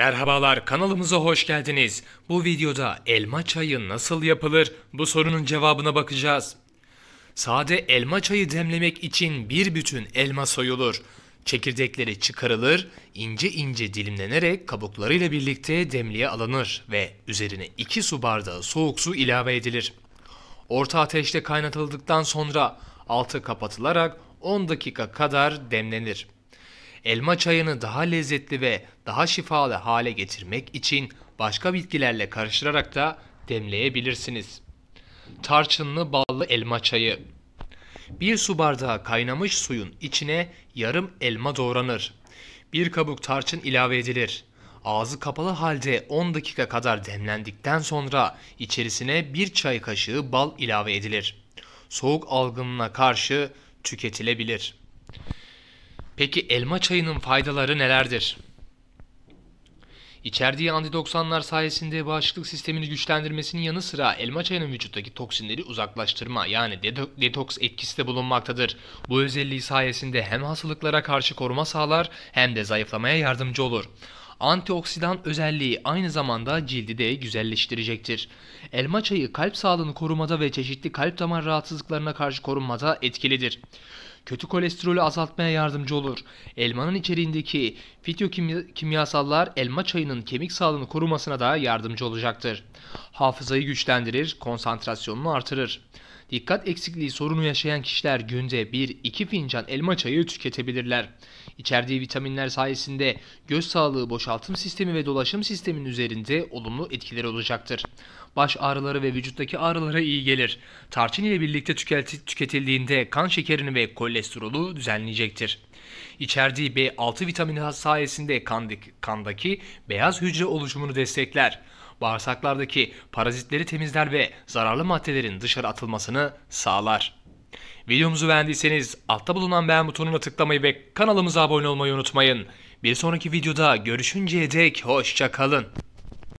Merhabalar kanalımıza hoş geldiniz. Bu videoda elma çayı nasıl yapılır bu sorunun cevabına bakacağız. Sade elma çayı demlemek için bir bütün elma soyulur. Çekirdekleri çıkarılır, ince ince dilimlenerek kabuklarıyla birlikte demliğe alınır ve üzerine 2 su bardağı soğuk su ilave edilir. Orta ateşte kaynatıldıktan sonra altı kapatılarak 10 dakika kadar demlenir. Elma çayını daha lezzetli ve daha şifalı hale getirmek için başka bitkilerle karıştırarak da demleyebilirsiniz. Tarçınlı ballı elma çayı. 1 su bardağı kaynamış suyun içine yarım elma doğranır. 1 kabuk tarçın ilave edilir. Ağzı kapalı halde 10 dakika kadar demlendikten sonra içerisine 1 çay kaşığı bal ilave edilir. Soğuk algınlığına karşı tüketilebilir. Peki elma çayının faydaları nelerdir? İçerdiği antidoksanlar sayesinde bağışıklık sistemini güçlendirmesinin yanı sıra elma çayının vücuttaki toksinleri uzaklaştırma yani detoks etkisi de bulunmaktadır. Bu özelliği sayesinde hem hastalıklara karşı koruma sağlar hem de zayıflamaya yardımcı olur. Antioksidan özelliği aynı zamanda cildi de güzelleştirecektir. Elma çayı kalp sağlığını korumada ve çeşitli kalp damar rahatsızlıklarına karşı korunmada etkilidir kötü kolesterolü azaltmaya yardımcı olur. Elmanın içeriğindeki fitokimyasallar elma çayının kemik sağlığını korumasına da yardımcı olacaktır. Hafızayı güçlendirir, konsantrasyonunu artırır. Dikkat eksikliği sorunu yaşayan kişiler günde 1-2 fincan elma çayı tüketebilirler. İçerdiği vitaminler sayesinde göz sağlığı, boşaltım sistemi ve dolaşım sistemin üzerinde olumlu etkileri olacaktır. Baş ağrıları ve vücuttaki ağrılara iyi gelir. Tarçın ile birlikte tüketildiğinde kan şekerini ve kolesterolü düzenleyecektir. İçerdiği B6 vitamini sayesinde kandaki beyaz hücre oluşumunu destekler bağırsaklardaki parazitleri temizler ve zararlı maddelerin dışarı atılmasını sağlar. Videomuzu beğendiyseniz altta bulunan beğen butonuna tıklamayı ve kanalımıza abone olmayı unutmayın. Bir sonraki videoda görüşünceye dek hoşça kalın.